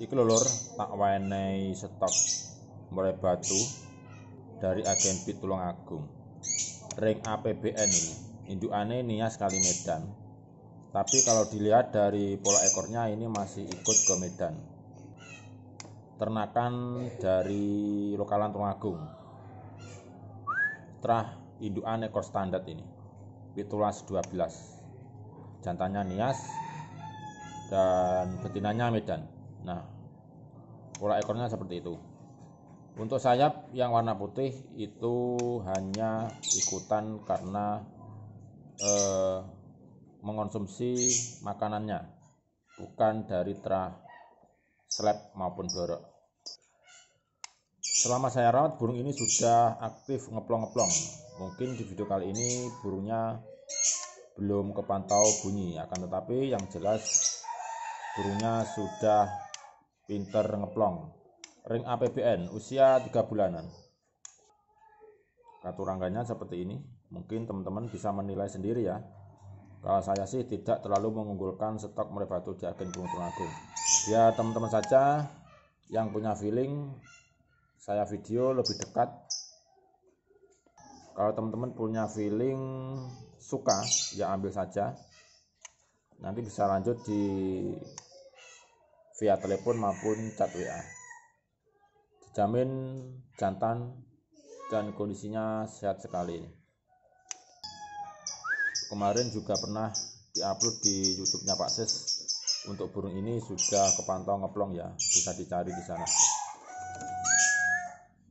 Iki lulur tak wenehi stok mulai batu dari agen pitulung Agung. Ring APBN ini indukane nias kali Medan. Tapi kalau dilihat dari pola ekornya ini masih ikut ke Medan. Ternakan dari lokalan Tulung Agung. induk indukan ekor standar ini. Pitulas 12. Jantannya nias dan betinanya Medan. Nah, pola ekornya seperti itu. Untuk sayap yang warna putih itu hanya ikutan karena eh, mengonsumsi makanannya, bukan dari terah slab maupun dorok Selama saya rawat, burung ini sudah aktif ngeplong-ngeplong. Mungkin di video kali ini burungnya belum kepantau bunyi, akan tetapi yang jelas burungnya sudah pinter ngeplong ring APBN usia 3 bulanan katurangganya seperti ini mungkin teman-teman bisa menilai sendiri ya kalau saya sih tidak terlalu mengunggulkan stok merebatu di agen Gunung Agung ya teman-teman saja yang punya feeling saya video lebih dekat kalau teman-teman punya feeling suka ya ambil saja nanti bisa lanjut di via telepon maupun chat WA. Dijamin jantan dan kondisinya sehat sekali. Kemarin juga pernah diupload di YouTube-nya Pak Ses untuk burung ini sudah kepantau ngeplong ya, bisa dicari di sana.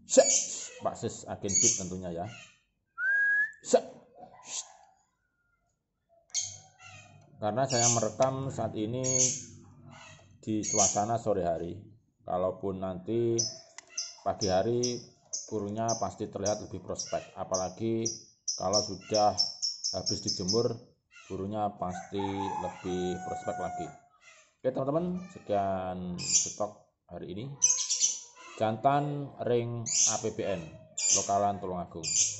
Sek, Pak Ses agen tip tentunya ya. Sek. Karena saya merekam saat ini di suasana sore hari. Kalaupun nanti pagi hari burungnya pasti terlihat lebih prospek. Apalagi kalau sudah habis dijemur, burungnya pasti lebih prospek lagi. Oke teman-teman, sekian stok hari ini. Jantan ring APBN, lokalan Tulungagung.